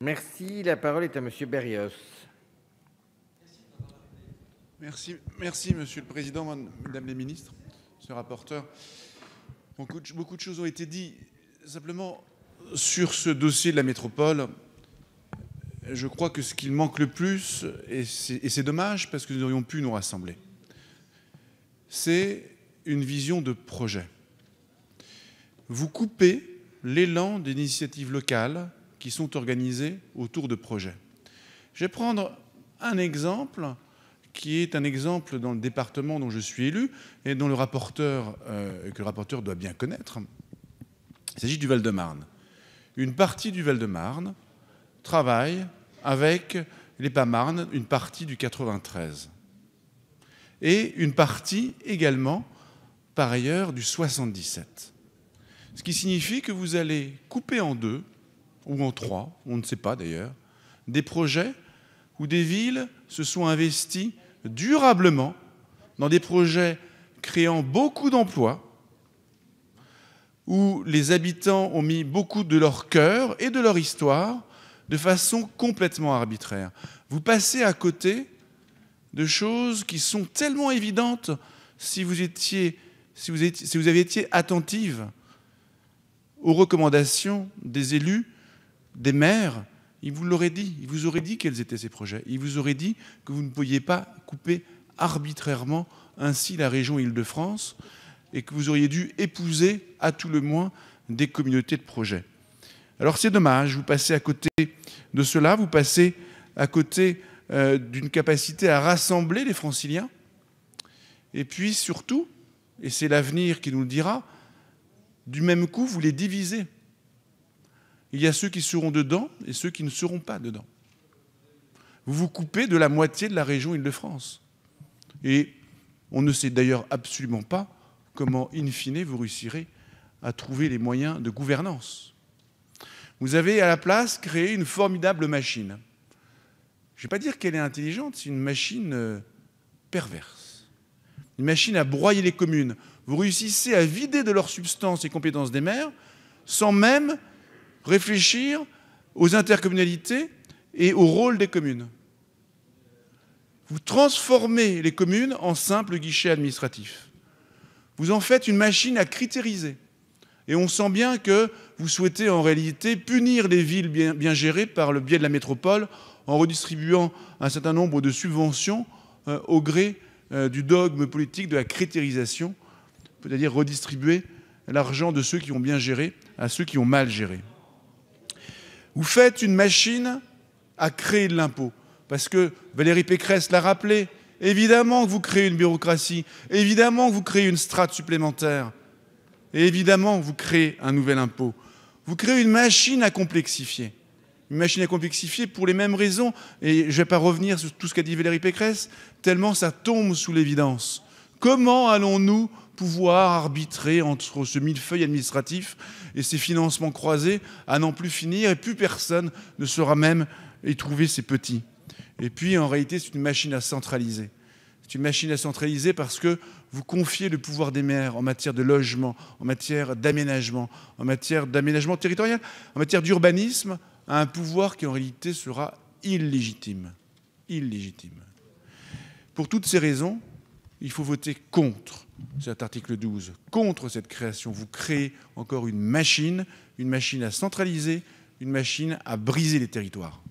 Merci. La parole est à Monsieur Berrios. Merci, merci Monsieur le Président, Mesdames les Ministres, Monsieur le Rapporteur. Beaucoup de, choses ont été dites. Simplement, sur ce dossier de la métropole, je crois que ce qu'il manque le plus, et c'est dommage parce que nous aurions pu nous rassembler, c'est une vision de projet. Vous coupez l'élan d'initiatives locales qui sont organisés autour de projets. Je vais prendre un exemple qui est un exemple dans le département dont je suis élu et dont le rapporteur, euh, que le rapporteur doit bien connaître. Il s'agit du Val-de-Marne. Une partie du Val-de-Marne travaille avec les Pamarnes, une partie du 93. Et une partie également, par ailleurs, du 77. Ce qui signifie que vous allez couper en deux ou en trois, on ne sait pas d'ailleurs, des projets où des villes se sont investies durablement dans des projets créant beaucoup d'emplois, où les habitants ont mis beaucoup de leur cœur et de leur histoire de façon complètement arbitraire. Vous passez à côté de choses qui sont tellement évidentes si vous, étiez, si vous, été attentive aux recommandations des élus des maires, ils vous l'auraient dit, ils vous auraient dit quels étaient ces projets, ils vous aurait dit que vous ne pouviez pas couper arbitrairement ainsi la région Île-de-France et que vous auriez dû épouser à tout le moins des communautés de projets. Alors c'est dommage, vous passez à côté de cela, vous passez à côté euh, d'une capacité à rassembler les franciliens, et puis surtout, et c'est l'avenir qui nous le dira, du même coup, vous les divisez. Il y a ceux qui seront dedans et ceux qui ne seront pas dedans. Vous vous coupez de la moitié de la région Île-de-France. Et on ne sait d'ailleurs absolument pas comment, in fine, vous réussirez à trouver les moyens de gouvernance. Vous avez à la place créé une formidable machine. Je ne vais pas dire qu'elle est intelligente, c'est une machine euh, perverse. Une machine à broyer les communes. Vous réussissez à vider de leur substance les compétences des maires sans même réfléchir aux intercommunalités et au rôle des communes. Vous transformez les communes en simples guichets administratifs. Vous en faites une machine à critériser. Et on sent bien que vous souhaitez en réalité punir les villes bien, gérées par le biais de la métropole en redistribuant un certain nombre de subventions euh, au gré euh, du dogme politique de la critérisation, c'est-à-dire redistribuer l'argent de ceux qui ont bien géré à ceux qui ont mal géré. Vous faites une machine à créer de l'impôt. Parce que Valérie Pécresse l'a rappelé, évidemment que vous créez une bureaucratie, évidemment que vous créez une strate supplémentaire, et évidemment vous créez un nouvel impôt. Vous créez une machine à complexifier. Une machine à complexifier pour les mêmes raisons, et je ne vais pas revenir sur tout ce qu'a dit Valérie Pécresse, tellement ça tombe sous l'évidence. Comment allons-nous pouvoir arbitrer entre ce millefeuille administratif et ces financements croisés à n'en plus finir, et plus personne ne saura même y trouver ses petits. Et puis, en réalité, c'est une machine à centraliser. C'est une machine à centraliser parce que vous confiez le pouvoir des maires en matière de logement, en matière d'aménagement, en matière d'aménagement territorial, en matière d'urbanisme, à un pouvoir qui en réalité sera illégitime. Illégitime. Pour toutes ces raisons, il faut voter contre cet article 12, contre cette création. Vous créez encore une machine, une machine à centraliser, une machine à briser les territoires.